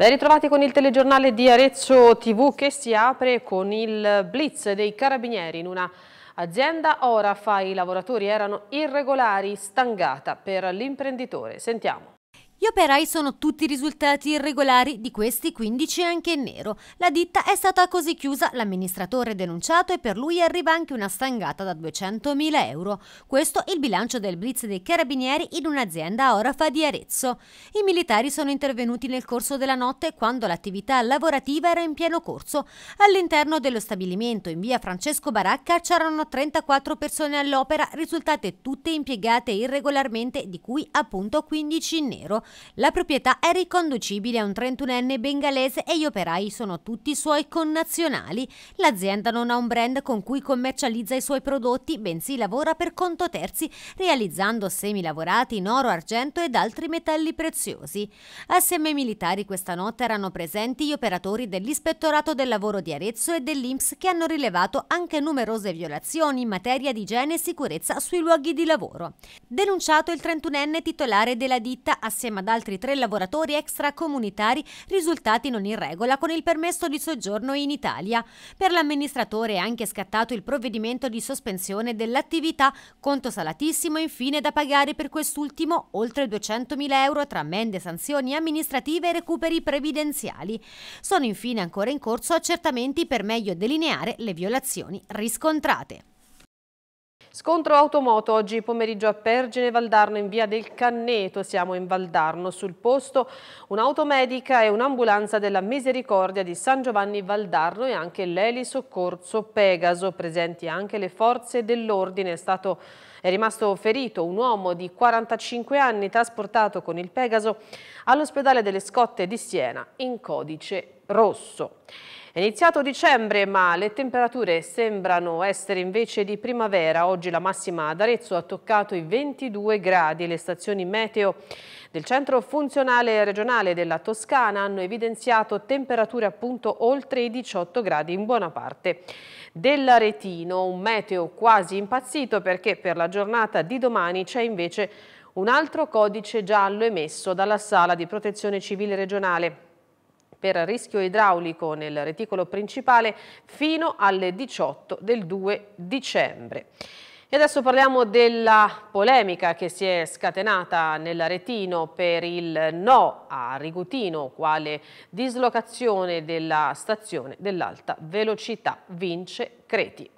Ben ritrovati con il telegiornale di Arezzo TV che si apre con il blitz dei carabinieri in una azienda Ora fa i lavoratori erano irregolari, stangata per l'imprenditore. Sentiamo. Gli operai sono tutti risultati irregolari, di questi 15 anche in nero. La ditta è stata così chiusa, l'amministratore denunciato e per lui arriva anche una stangata da 200.000 euro. Questo il bilancio del blitz dei carabinieri in un'azienda a Orafa di Arezzo. I militari sono intervenuti nel corso della notte quando l'attività lavorativa era in pieno corso. All'interno dello stabilimento in via Francesco Baracca c'erano 34 persone all'opera, risultate tutte impiegate irregolarmente, di cui appunto 15 in nero. La proprietà è riconducibile a un 31enne bengalese e gli operai sono tutti suoi connazionali. L'azienda non ha un brand con cui commercializza i suoi prodotti, bensì lavora per conto terzi, realizzando semilavorati in oro, argento ed altri metalli preziosi. Assieme ai militari questa notte erano presenti gli operatori dell'Ispettorato del Lavoro di Arezzo e dell'Inps che hanno rilevato anche numerose violazioni in materia di igiene e sicurezza sui luoghi di lavoro. Denunciato il 31enne titolare della ditta assieme a ad altri tre lavoratori extracomunitari risultati non in regola con il permesso di soggiorno in Italia. Per l'amministratore è anche scattato il provvedimento di sospensione dell'attività, conto salatissimo infine da pagare per quest'ultimo oltre 200.000 euro tra ammende, sanzioni amministrative e recuperi previdenziali. Sono infine ancora in corso accertamenti per meglio delineare le violazioni riscontrate. Scontro automoto oggi pomeriggio a Pergine Valdarno in via del Canneto, siamo in Valdarno, sul posto un'automedica e un'ambulanza della Misericordia di San Giovanni Valdarno e anche l'Eli Soccorso Pegaso, presenti anche le forze dell'ordine, è è rimasto ferito un uomo di 45 anni trasportato con il Pegaso all'ospedale delle Scotte di Siena in codice rosso. È iniziato dicembre ma le temperature sembrano essere invece di primavera. Oggi la massima ad Arezzo ha toccato i 22 gradi. Le stazioni meteo del centro funzionale regionale della Toscana hanno evidenziato temperature appunto oltre i 18 gradi in buona parte dell'Aretino. Un meteo quasi impazzito perché per la giornata di domani c'è invece un altro codice giallo emesso dalla Sala di Protezione Civile Regionale per rischio idraulico nel reticolo principale fino alle 18 del 2 dicembre. E adesso parliamo della polemica che si è scatenata nell'Aretino per il no a Rigutino quale dislocazione della stazione dell'alta velocità. Vince Creti.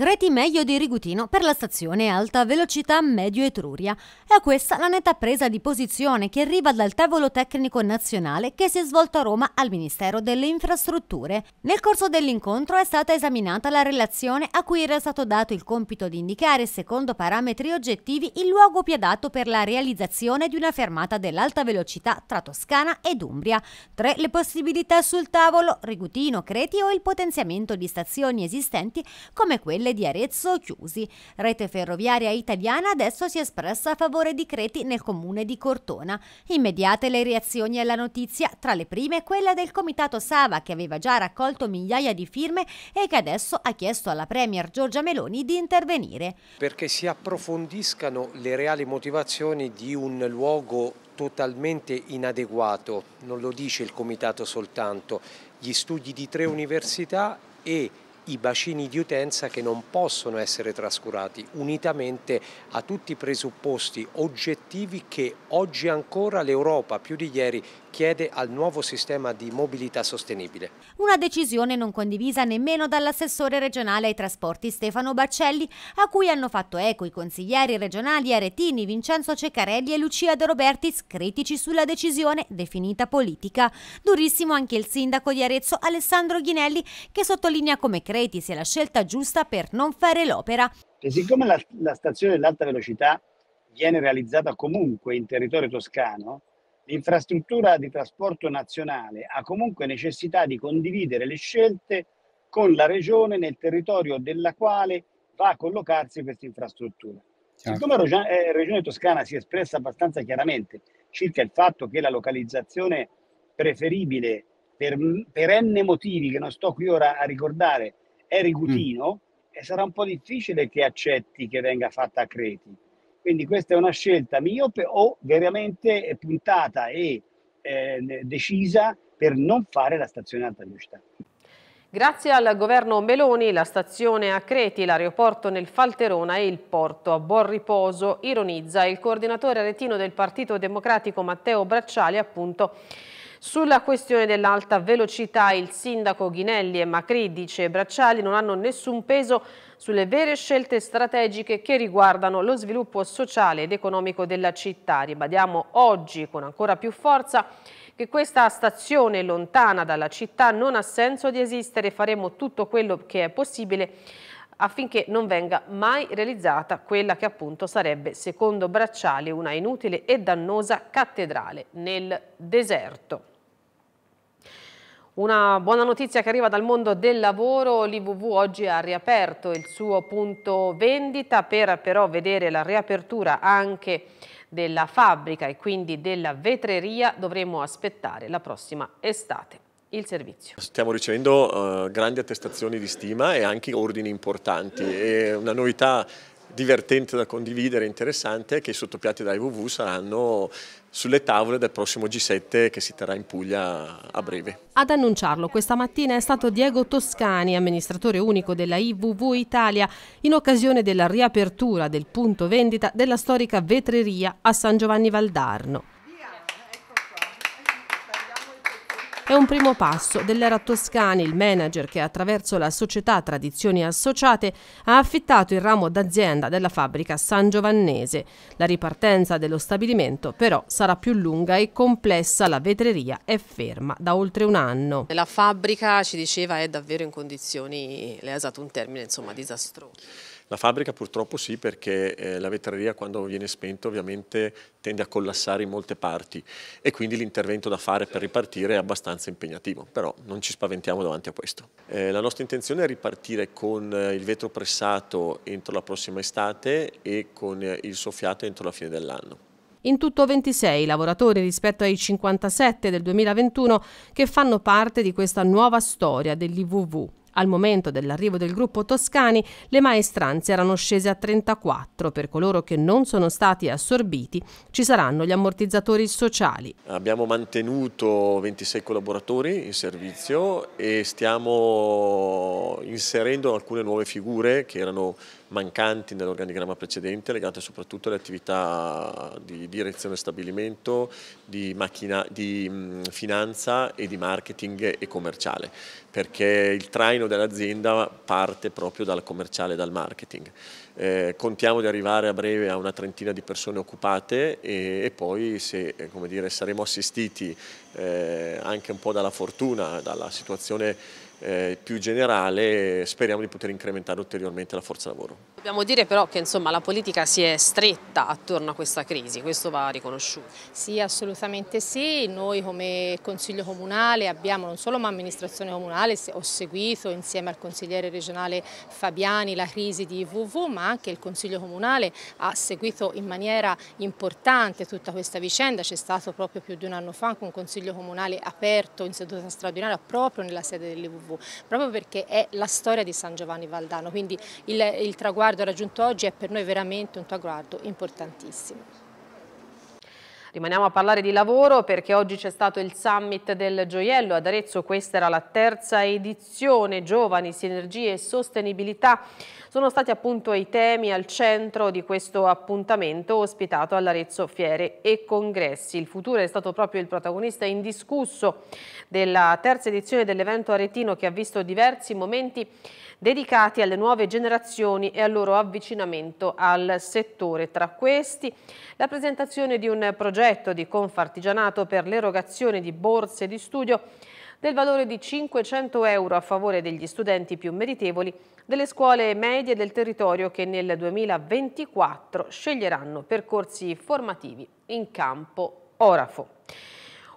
Creti meglio di Rigutino per la stazione alta velocità Medio Etruria. È questa la netta presa di posizione che arriva dal tavolo tecnico nazionale che si è svolto a Roma al Ministero delle Infrastrutture. Nel corso dell'incontro è stata esaminata la relazione a cui era stato dato il compito di indicare secondo parametri oggettivi il luogo più adatto per la realizzazione di una fermata dell'alta velocità tra Toscana ed Umbria. Tre le possibilità sul tavolo, Rigutino, Creti o il potenziamento di stazioni esistenti come quelle Capitale di Arezzo chiusi. Rete Ferroviaria Italiana adesso si è espressa a favore di Creti nel comune di Cortona. Immediate le reazioni alla notizia, tra le prime quella del comitato Sava che aveva già raccolto migliaia di firme e che adesso ha chiesto alla Premier Giorgia Meloni di intervenire. Perché si approfondiscano le reali motivazioni di un luogo totalmente inadeguato, non lo dice il comitato soltanto, gli studi di tre università e i bacini di utenza che non possono essere trascurati, unitamente a tutti i presupposti oggettivi che oggi ancora l'Europa più di ieri chiede al nuovo sistema di mobilità sostenibile. Una decisione non condivisa nemmeno dall'assessore regionale ai trasporti Stefano Baccelli, a cui hanno fatto eco i consiglieri regionali Aretini, Vincenzo Ceccarelli e Lucia De Robertis, critici sulla decisione definita politica. Durissimo anche il sindaco di Arezzo Alessandro Ghinelli, che sottolinea come Creti sia la scelta giusta per non fare l'opera. E siccome la, la stazione dell'alta velocità viene realizzata comunque in territorio toscano, L'infrastruttura di trasporto nazionale ha comunque necessità di condividere le scelte con la regione nel territorio della quale va a collocarsi questa infrastruttura. Siccome la eh, Regione Toscana si è espressa abbastanza chiaramente circa il fatto che la localizzazione preferibile per, perenne motivi che non sto qui ora a ricordare è Rigutino, mm. e sarà un po' difficile che accetti che venga fatta a Creti. Quindi questa è una scelta miope o veramente puntata e eh, decisa per non fare la stazione alta velocità. Grazie al governo Meloni, la stazione a Creti, l'aeroporto nel Falterona e il porto a buon riposo, ironizza il coordinatore retino del Partito Democratico Matteo Bracciali, appunto, sulla questione dell'alta velocità il sindaco Ghinelli e Macri, dice Bracciali, non hanno nessun peso sulle vere scelte strategiche che riguardano lo sviluppo sociale ed economico della città. Ribadiamo oggi con ancora più forza che questa stazione lontana dalla città non ha senso di esistere, faremo tutto quello che è possibile affinché non venga mai realizzata quella che appunto sarebbe, secondo Bracciali, una inutile e dannosa cattedrale nel deserto. Una buona notizia che arriva dal mondo del lavoro, l'IVV oggi ha riaperto il suo punto vendita per però vedere la riapertura anche della fabbrica e quindi della vetreria dovremo aspettare la prossima estate il servizio. Stiamo ricevendo uh, grandi attestazioni di stima e anche ordini importanti e una novità divertente da condividere, interessante, è che i sottopiatti da IVV saranno sulle tavole del prossimo G7 che si terrà in Puglia a breve. Ad annunciarlo questa mattina è stato Diego Toscani, amministratore unico della IVV Italia, in occasione della riapertura del punto vendita della storica vetreria a San Giovanni Valdarno. È un primo passo dell'era Toscani, il manager che attraverso la società Tradizioni Associate ha affittato il ramo d'azienda della fabbrica San Giovannese. La ripartenza dello stabilimento però sarà più lunga e complessa, la vetreria è ferma da oltre un anno. La fabbrica ci diceva è davvero in condizioni, lei ha usato un termine insomma disastroso. La fabbrica purtroppo sì perché eh, la vetreria quando viene spento ovviamente tende a collassare in molte parti e quindi l'intervento da fare per ripartire è abbastanza impegnativo, però non ci spaventiamo davanti a questo. Eh, la nostra intenzione è ripartire con eh, il vetro pressato entro la prossima estate e con eh, il soffiato entro la fine dell'anno. In tutto 26 lavoratori rispetto ai 57 del 2021 che fanno parte di questa nuova storia dell'IVV. Al momento dell'arrivo del gruppo Toscani, le maestranze erano scese a 34. Per coloro che non sono stati assorbiti ci saranno gli ammortizzatori sociali. Abbiamo mantenuto 26 collaboratori in servizio e stiamo inserendo alcune nuove figure che erano mancanti nell'organigramma precedente legate soprattutto alle attività di direzione stabilimento, di, macchina, di mm, finanza e di marketing e commerciale, perché il traino dell'azienda parte proprio dal commerciale e dal marketing. Eh, contiamo di arrivare a breve a una trentina di persone occupate e, e poi se eh, dire, saremo assistiti eh, anche un po' dalla fortuna, dalla situazione eh, più generale speriamo di poter incrementare ulteriormente la forza lavoro. Dobbiamo dire però che insomma, la politica si è stretta attorno a questa crisi, questo va riconosciuto. Sì, assolutamente sì, noi come Consiglio Comunale abbiamo non solo ma amministrazione comunale, ho seguito insieme al consigliere regionale Fabiani la crisi di VV, ma anche il Consiglio Comunale ha seguito in maniera importante tutta questa vicenda, c'è stato proprio più di un anno fa anche un Consiglio Comunale aperto in seduta straordinaria proprio nella sede dell'IVV proprio perché è la storia di San Giovanni Valdano, quindi il, il traguardo raggiunto oggi è per noi veramente un traguardo importantissimo. Rimaniamo a parlare di lavoro perché oggi c'è stato il summit del gioiello ad Arezzo, questa era la terza edizione, giovani, sinergie e sostenibilità sono stati appunto i temi al centro di questo appuntamento ospitato all'Arezzo Fiere e Congressi. Il futuro è stato proprio il protagonista indiscusso della terza edizione dell'evento aretino che ha visto diversi momenti dedicati alle nuove generazioni e al loro avvicinamento al settore. Tra questi la presentazione di un progetto di Confartigianato per l'erogazione di borse di studio del valore di 500 euro a favore degli studenti più meritevoli delle scuole medie del territorio che nel 2024 sceglieranno percorsi formativi in campo orafo.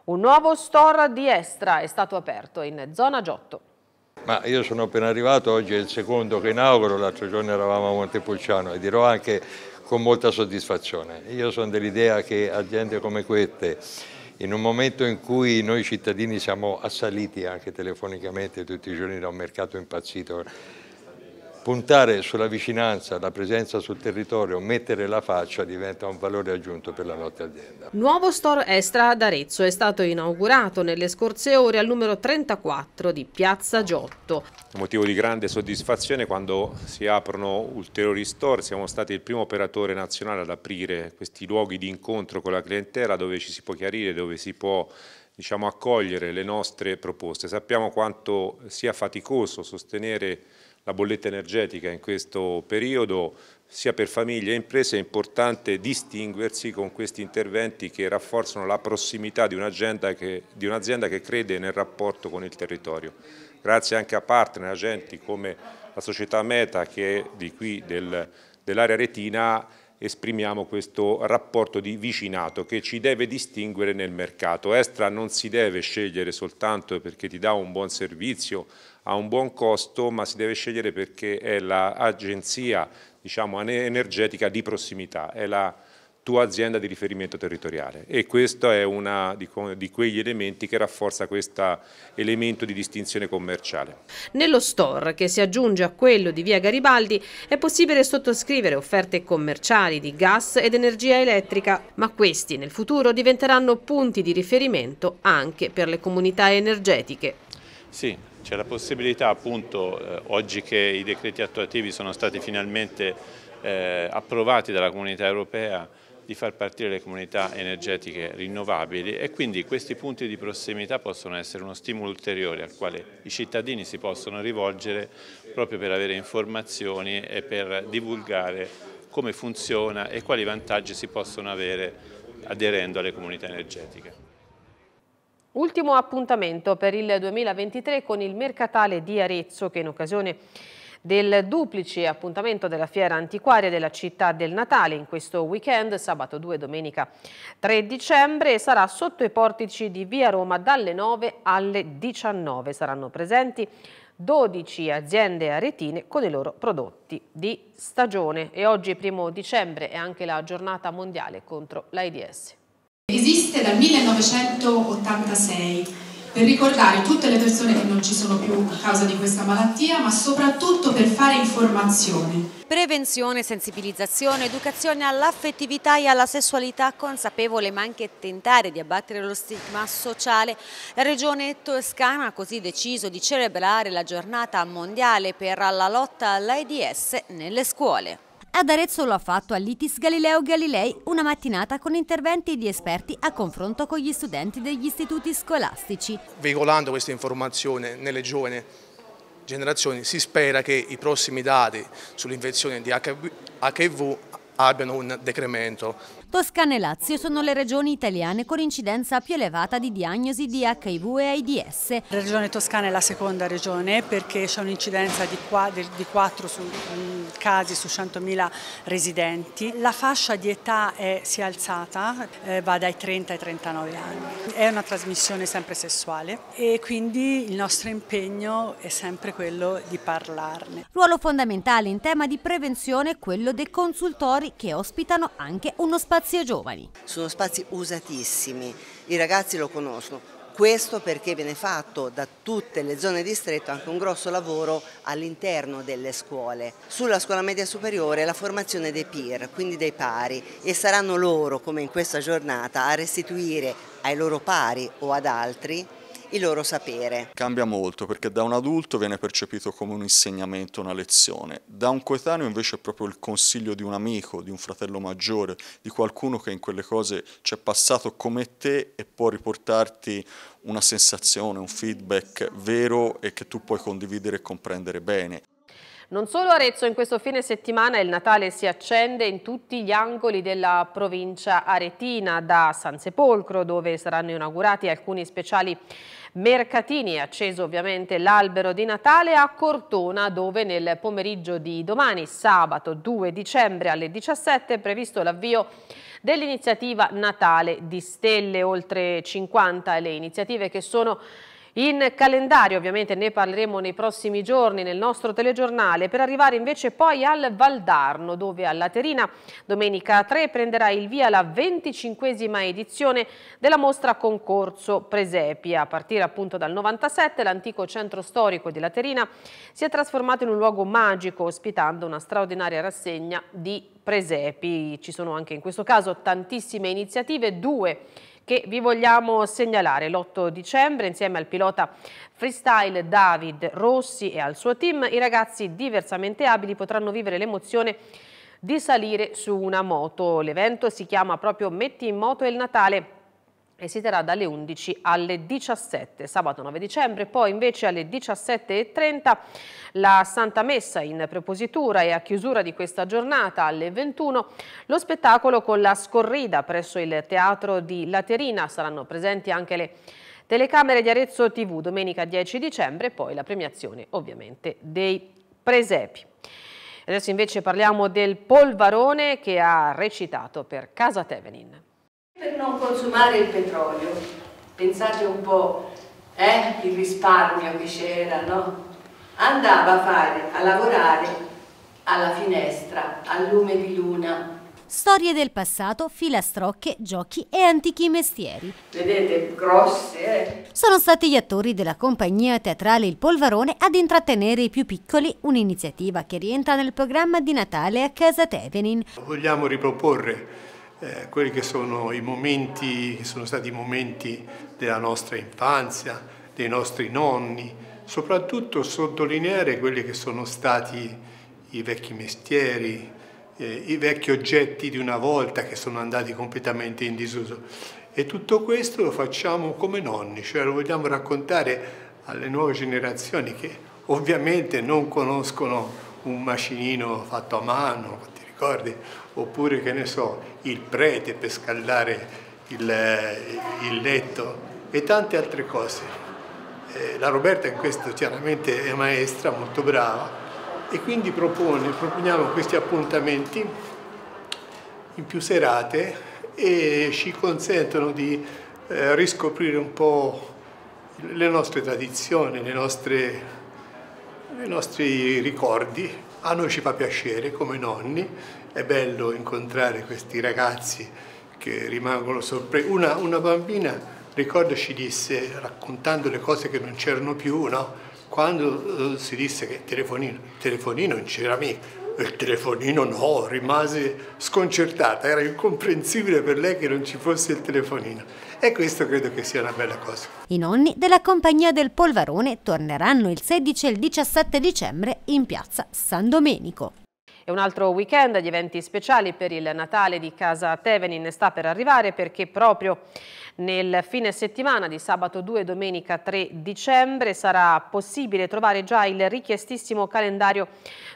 Un nuovo store di Estra è stato aperto in zona Giotto. Ma io sono appena arrivato, oggi è il secondo che inauguro, l'altro giorno eravamo a Montepulciano e dirò anche con molta soddisfazione. Io sono dell'idea che aziende come queste in un momento in cui noi cittadini siamo assaliti anche telefonicamente tutti i giorni da un mercato impazzito puntare sulla vicinanza, la presenza sul territorio, mettere la faccia diventa un valore aggiunto per la nostra azienda. Nuovo store Estra ad Arezzo è stato inaugurato nelle scorse ore al numero 34 di Piazza Giotto. motivo di grande soddisfazione quando si aprono ulteriori store, siamo stati il primo operatore nazionale ad aprire questi luoghi di incontro con la clientela dove ci si può chiarire, dove si può diciamo, accogliere le nostre proposte. Sappiamo quanto sia faticoso sostenere la bolletta energetica in questo periodo sia per famiglie e imprese è importante distinguersi con questi interventi che rafforzano la prossimità di un'azienda che, un che, crede nel rapporto con il territorio. Grazie anche a partner, agenti come la società Meta che è di qui del, dell'area retina esprimiamo questo rapporto di vicinato che ci deve distinguere nel mercato. Estra non si deve scegliere soltanto perché ti dà un buon servizio ha un buon costo ma si deve scegliere perché è l'agenzia diciamo, energetica di prossimità, è la tua azienda di riferimento territoriale e questo è uno di, di, quegli elementi che rafforza questo elemento di distinzione commerciale. Nello store che si aggiunge a quello di via Garibaldi è possibile sottoscrivere offerte commerciali di gas ed energia elettrica, ma questi nel futuro diventeranno punti di riferimento anche per le comunità energetiche. Sì, c'è la possibilità appunto, eh, oggi che i decreti attuativi sono stati finalmente eh, approvati dalla comunità europea, di far partire le comunità energetiche rinnovabili e quindi questi punti di prossimità possono essere uno stimolo ulteriore al quale i cittadini si possono rivolgere proprio per avere informazioni e per divulgare come funziona e quali vantaggi si possono avere aderendo alle comunità energetiche. Ultimo appuntamento per il 2023 con il Mercatale di Arezzo che in occasione del duplice appuntamento della fiera antiquaria della città del Natale in questo weekend, sabato 2 e domenica 3 dicembre, sarà sotto i portici di Via Roma dalle 9 alle 19. Saranno presenti 12 aziende aretine con i loro prodotti di stagione e oggi primo dicembre è anche la giornata mondiale contro l'AIDS. Esiste dal 1986 per ricordare tutte le persone che non ci sono più a causa di questa malattia, ma soprattutto per fare informazione. Prevenzione, sensibilizzazione, educazione all'affettività e alla sessualità consapevole ma anche tentare di abbattere lo stigma sociale. La regione toscana ha così deciso di celebrare la giornata mondiale per la lotta all'AIDS nelle scuole. Ad Arezzo lo ha fatto all'ITIS Galileo Galilei una mattinata con interventi di esperti a confronto con gli studenti degli istituti scolastici. Veicolando questa informazione nelle giovani generazioni si spera che i prossimi dati sull'infezione di HIV abbiano un decremento. Toscana e Lazio sono le regioni italiane con incidenza più elevata di diagnosi di HIV e AIDS. La regione toscana è la seconda regione perché c'è un'incidenza di, 4 su, mm, casi su 100.000 residenti. La fascia di età è, si è alzata, eh, va dai 30 ai 39 anni. È una trasmissione sempre sessuale e quindi il nostro impegno è sempre quello di parlarne. Ruolo fondamentale in tema di prevenzione è quello dei consultori che ospitano anche uno spazio ragazzi e giovani. Sono spazi usatissimi, i ragazzi lo conoscono, questo perché viene fatto da tutte le zone distretto anche un grosso lavoro all'interno delle scuole. Sulla scuola media superiore la formazione dei peer, quindi dei pari, e saranno loro, come in questa giornata, a restituire ai loro pari o ad altri il loro sapere. Cambia molto perché da un adulto viene percepito come un insegnamento, una lezione, da un coetaneo invece è proprio il consiglio di un amico, di un fratello maggiore, di qualcuno che in quelle cose c'è passato come te e può riportarti una sensazione, un feedback vero e che tu puoi condividere e comprendere bene. Non solo Arezzo, in questo fine settimana il Natale si accende in tutti gli angoli della provincia aretina, da San Sepolcro, dove saranno inaugurati alcuni speciali Mercatini è acceso ovviamente l'albero di Natale a Cortona dove nel pomeriggio di domani, sabato 2 dicembre alle 17 è previsto l'avvio dell'iniziativa Natale di Stelle, oltre 50 le iniziative che sono in calendario ovviamente ne parleremo nei prossimi giorni nel nostro telegiornale per arrivare invece poi al Valdarno dove a Laterina domenica 3 prenderà il via la 25esima edizione della mostra concorso Presepia. A partire appunto dal 97 l'antico centro storico di Laterina si è trasformato in un luogo magico ospitando una straordinaria rassegna di presepi. Ci sono anche in questo caso tantissime iniziative, due che vi vogliamo segnalare. L'8 dicembre insieme al pilota freestyle David Rossi e al suo team i ragazzi diversamente abili potranno vivere l'emozione di salire su una moto. L'evento si chiama proprio Metti in moto il Natale e si terrà dalle 11 alle 17 sabato 9 dicembre poi invece alle 17.30 la Santa Messa in prepositura e a chiusura di questa giornata alle 21 lo spettacolo con la scorrida presso il teatro di Laterina saranno presenti anche le telecamere di Arezzo TV domenica 10 dicembre e poi la premiazione ovviamente dei presepi adesso invece parliamo del Polvarone che ha recitato per Casa Tevenin per non consumare il petrolio, pensate un po' eh, il risparmio che c'era, no? Andava a fare, a lavorare alla finestra, al lume di luna. Storie del passato, filastrocche, giochi e antichi mestieri. Vedete, grosse. Eh? Sono stati gli attori della compagnia teatrale Il Polvarone ad intrattenere i più piccoli, un'iniziativa che rientra nel programma di Natale a Casa Tevenin. Vogliamo riproporre eh, quelli che sono i momenti, che sono stati i momenti della nostra infanzia, dei nostri nonni, soprattutto sottolineare quelli che sono stati i vecchi mestieri, eh, i vecchi oggetti di una volta che sono andati completamente in disuso. E tutto questo lo facciamo come nonni, cioè lo vogliamo raccontare alle nuove generazioni che ovviamente non conoscono un macinino fatto a mano, d'accordo? Oppure, che ne so, il prete per scaldare il, eh, il letto e tante altre cose. Eh, la Roberta in questo chiaramente è maestra, molto brava, e quindi propone, proponiamo questi appuntamenti in più serate e ci consentono di eh, riscoprire un po' le nostre tradizioni, le nostre, i nostri ricordi a noi ci fa piacere, come nonni, è bello incontrare questi ragazzi che rimangono sorpresi. Una, una, bambina, ricordo, ci disse, raccontando le cose che non c'erano più, no? quando eh, si disse che telefonino, telefonino non c'era mica, il telefonino no, rimase sconcertata, era incomprensibile per lei che non ci fosse il telefonino. E questo credo che sia una bella cosa. I nonni della compagnia del Polvarone torneranno il 16 e il 17 dicembre in piazza San Domenico. È un altro weekend di eventi speciali per il Natale di Casa Tevenin sta per arrivare perché proprio nel fine settimana di sabato 2 e domenica 3 dicembre sarà possibile trovare già il richiestissimo calendario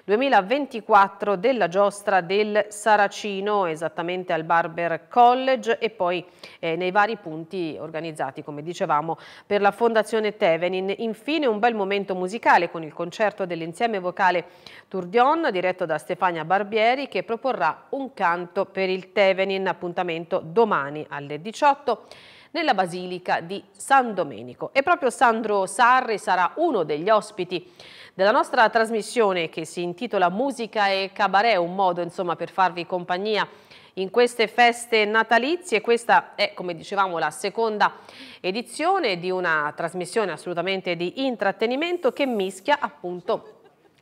2024 della giostra del Saracino, esattamente al Barber College e poi eh, nei vari punti organizzati, come dicevamo, per la Fondazione Tevenin. Infine un bel momento musicale con il concerto dell'insieme vocale Turdion, diretto da Stefania Barbieri, che proporrà un canto per il Tevenin, appuntamento domani alle 18 nella Basilica di San Domenico. E proprio Sandro Sarri sarà uno degli ospiti della nostra trasmissione che si intitola Musica e Cabaret, un modo insomma per farvi compagnia in queste feste natalizie. Questa è, come dicevamo, la seconda edizione di una trasmissione assolutamente di intrattenimento che mischia appunto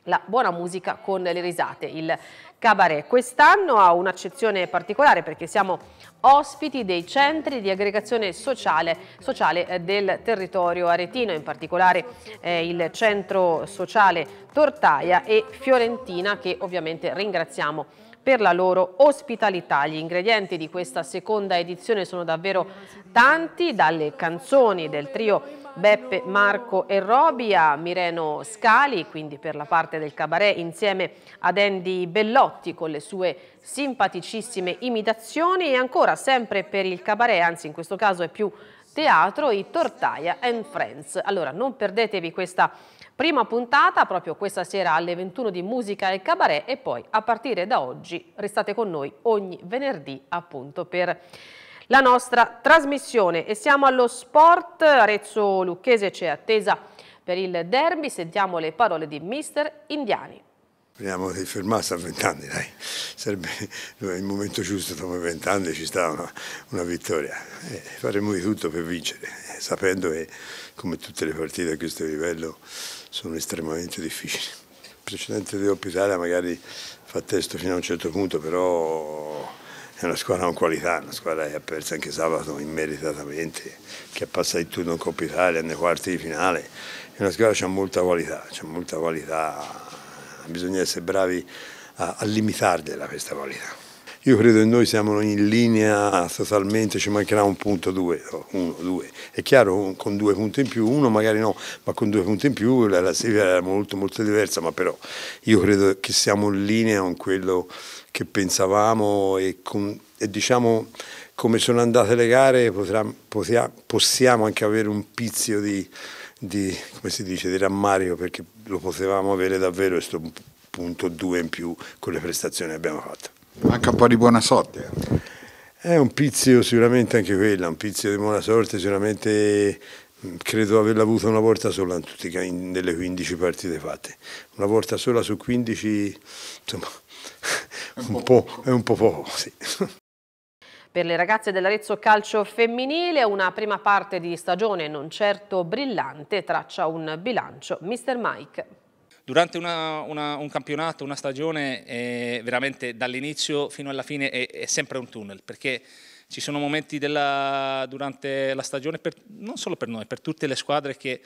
la buona musica con le risate. Il Cabaret. Quest'anno ha un'accezione particolare perché siamo ospiti dei centri di aggregazione sociale, sociale eh, del territorio aretino, in particolare eh, il centro sociale Tortaia e Fiorentina che ovviamente ringraziamo per la loro ospitalità. Gli ingredienti di questa seconda edizione sono davvero tanti, dalle canzoni del trio Beppe, Marco e Roby, a Mireno Scali, quindi per la parte del cabaret, insieme ad Andy Bellotti con le sue simpaticissime imitazioni e ancora sempre per il cabaret, anzi in questo caso è più teatro, i Tortaia and Friends. Allora non perdetevi questa prima puntata proprio questa sera alle 21 di Musica e Cabaret e poi a partire da oggi restate con noi ogni venerdì appunto per la nostra trasmissione. E siamo allo sport, Arezzo Lucchese c'è attesa per il derby, sentiamo le parole di mister Indiani. Speriamo di fermarsi a vent'anni, dai. Sarebbe il momento giusto, dopo vent'anni ci sta una, una vittoria. E eh, faremo di tutto per vincere, eh, sapendo che come tutte le partite a questo livello sono estremamente difficili. Il precedente di Opitalia magari fa testo fino a un certo punto, però è una squadra con qualità, una squadra che ha perso anche sabato immeritatamente, che ha passato il turno in Coppa Italia nei quarti di finale, è una squadra che ha molta qualità, c'è molta qualità, bisogna essere bravi a, a limitargliela questa qualità. Io credo che noi siamo in linea totalmente, ci mancherà un punto, due, uno, due. È chiaro con due punti in più, uno magari no, ma con due punti in più la serie era molto molto diversa, ma però io credo che siamo in linea con quello che pensavamo e, con, e diciamo come sono andate le gare potrà, potrà, possiamo anche avere un pizzico di, di, dice, di rammarico perché lo potevamo avere davvero questo punto 2 in più con le prestazioni che abbiamo fatto. Anche un po' di buona sorte. È un pizzico sicuramente anche quella, un pizzico di buona sorte sicuramente credo averla avuta una volta sola in tutte, nelle 15 partite fatte. Una volta sola su 15 insomma un po', è un po' poco, sì. Per le ragazze dell'Arezzo Calcio Femminile una prima parte di stagione non certo brillante traccia un bilancio. Mister Mike. Durante una, una, un campionato, una stagione, eh, veramente dall'inizio fino alla fine è, è, sempre un tunnel, perché ci sono momenti della, durante la stagione, per, non solo per noi, per tutte le squadre che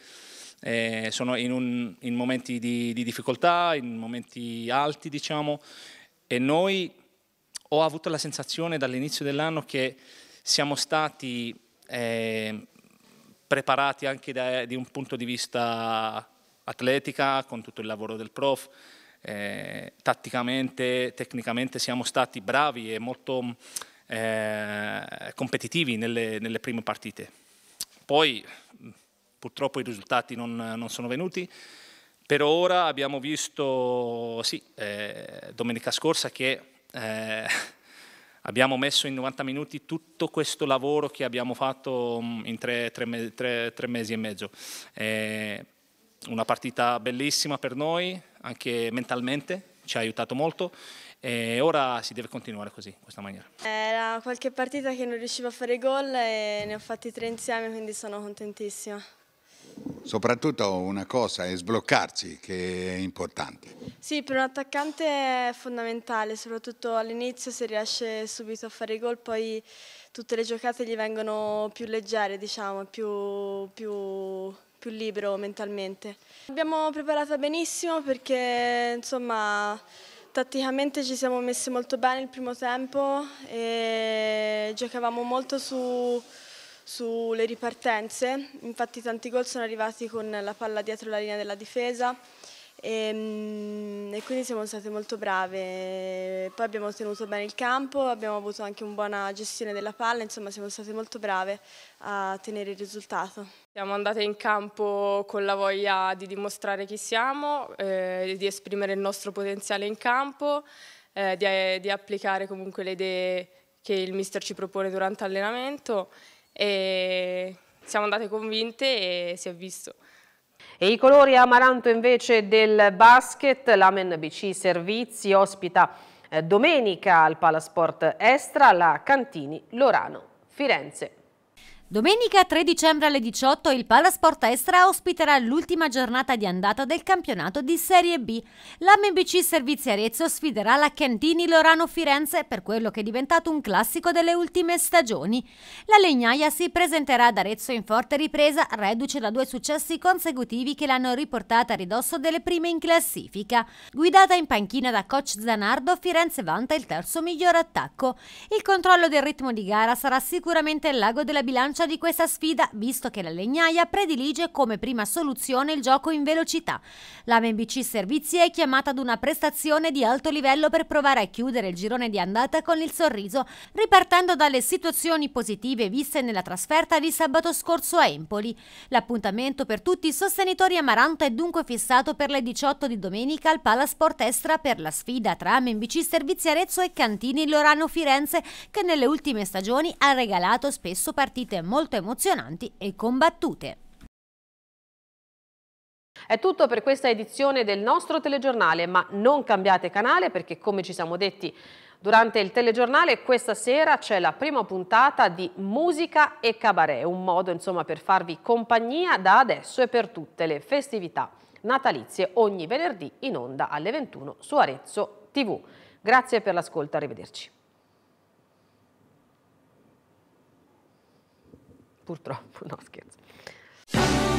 eh, sono in, un, in momenti di, di difficoltà, in momenti alti, diciamo, e noi ho avuto la sensazione dall'inizio dell'anno che siamo stati eh, preparati anche da, di un punto di vista atletica, con tutto il lavoro del prof, eh, tatticamente, tecnicamente siamo stati bravi e molto eh, competitivi nelle, nelle, prime partite. Poi purtroppo i risultati non, non sono venuti, per ora abbiamo visto, sì, eh, domenica scorsa che eh, abbiamo messo in 90 minuti tutto questo lavoro che abbiamo fatto mm, in tre, tre, tre, tre mesi e mezzo. Eh, una partita bellissima per noi, anche mentalmente, ci ha aiutato molto e ora si deve continuare così, in questa maniera. Era qualche partita che non riuscivo a fare gol e ne ho fatti tre insieme, quindi sono contentissima soprattutto una cosa è sbloccarsi che è importante. Sì, per un attaccante è fondamentale, soprattutto all'inizio se riesce subito a fare gol, poi tutte le giocate gli vengono più leggere, diciamo, più, più, più libero mentalmente. L'abbiamo preparata benissimo perché insomma tatticamente ci siamo messi molto bene il primo tempo e giocavamo molto su sulle ripartenze, infatti tanti gol sono arrivati con la palla dietro la linea della difesa e, ehm, e, quindi siamo state molto brave. Poi abbiamo tenuto bene il campo, abbiamo avuto anche una buona gestione della palla, insomma siamo state molto brave a tenere il risultato. Siamo andate in campo con la voglia di dimostrare chi siamo, eh, di esprimere il nostro potenziale in campo, eh, di, eh, di applicare comunque le idee che il mister ci propone durante l'allenamento e siamo andate convinte e si è visto. E i colori amaranto invece del basket, l'Amen BC Servizi ospita eh, domenica al Palasport Estra la Cantini Lorano Firenze. Domenica 3 dicembre alle 18 il Palasport Estra ospiterà l'ultima giornata di andata del campionato di Serie B. L'MBC Servizi Arezzo sfiderà la Cantini Lorano Firenze per quello che è diventato un classico delle ultime stagioni. La Legnaia si presenterà ad Arezzo in forte ripresa, reduce da due successi consecutivi che l'hanno riportata a ridosso delle prime in classifica. Guidata in panchina da coach Zanardo, Firenze vanta il terzo miglior attacco. Il controllo del ritmo di gara sarà sicuramente il lago della bilancia rilancia di questa sfida, visto che la legnaia predilige come prima soluzione il gioco in velocità. La MBC Servizi è chiamata ad una prestazione di alto livello per provare a chiudere il girone di andata con il sorriso, ripartendo dalle situazioni positive viste nella trasferta di sabato scorso a Empoli. L'appuntamento per tutti i sostenitori amaranto è dunque fissato per le 18 di domenica al Palasport Estra per la sfida tra MBC Servizi Arezzo e Cantini Lorano Firenze, che nelle ultime stagioni ha regalato spesso partite molto emozionanti e combattute. È tutto per questa edizione del nostro telegiornale, ma non cambiate canale perché come ci siamo detti durante il telegiornale questa sera c'è la prima puntata di Musica e Cabaret, un modo insomma per farvi compagnia da adesso e per tutte le festività natalizie ogni venerdì in onda alle 21 su Arezzo TV. Grazie per l'ascolto, arrivederci. Բուր Տրամփուն ասկեց։